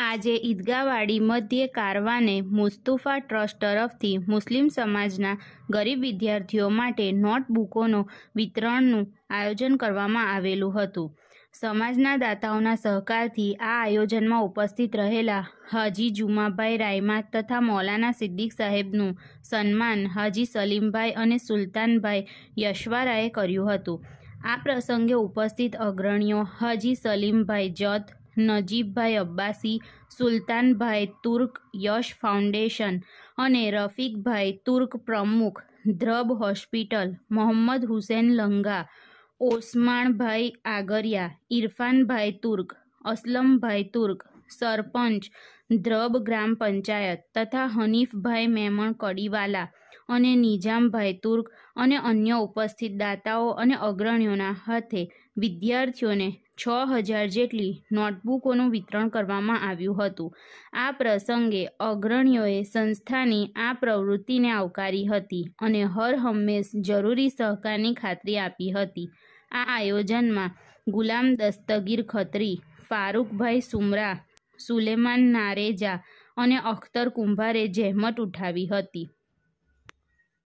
આજે ઈદગાવાડી મધ્યે કારવાને મુસ્તુફા ટ્રસ્ટ તરફથી મુસ્લિમ સમાજના ગરીબ વિદ્યાર્થીઓ માટે નોટબુકોનું વિતરણનું આયોજન કરવામાં આવેલું હતું સમાજના દાતાઓના સહકારથી આ આયોજનમાં ઉપસ્થિત રહેલા હાજી જુમાભાઈ રાયમા તથા મૌલાના સિદ્દીક સાહેબનું સન્માન હાજી સલીમભાઈ અને સુલતાનભાઈ યશવારાએ કર્યું હતું આ પ્રસંગે ઉપસ્થિત અગ્રણીઓ હજી સલીમભાઈ જત નજીબભાઈ અબ્બાસી સુલતાનભાઈ તુર્ક યશ ફાઉન્ડેશન અને રફીકભાઈ તુર્ક પ્રમુખ ધ્રબ હોસ્પિટલ મોહમ્મદ હુસેન લંગા ઓસમાણભાઈ આગરિયા ઇરફાનભાઈ તુર્ક અસલમભાઈ તુર્ક સરપંચ ધ્રબ ગ્રામ પંચાયત તથા હનીફભાઈ મેમણ કડીવાલા અને નિઝામભાઈ તુર્ક અને અન્ય ઉપસ્થિત દાતાઓ અને અગ્રણીઓના હાથે વિદ્યાર્થીઓને છ હજાર જેટલી નોટબુકોનું વિતરણ કરવામાં આવ્યું હતું આ પ્રસંગે અગ્રણીઓએ સંસ્થાની આ પ્રવૃત્તિને આવકારી હતી અને હર હંમેશ જરૂરી સહકારની ખાતરી આપી હતી આ આયોજનમાં ગુલામ દસ્તગીર ખત્રી ફારૂકભાઈ સુમરા સુલેમાન નારેજા અને અખ્તર કુંભારે જહેમત ઉઠાવી હતી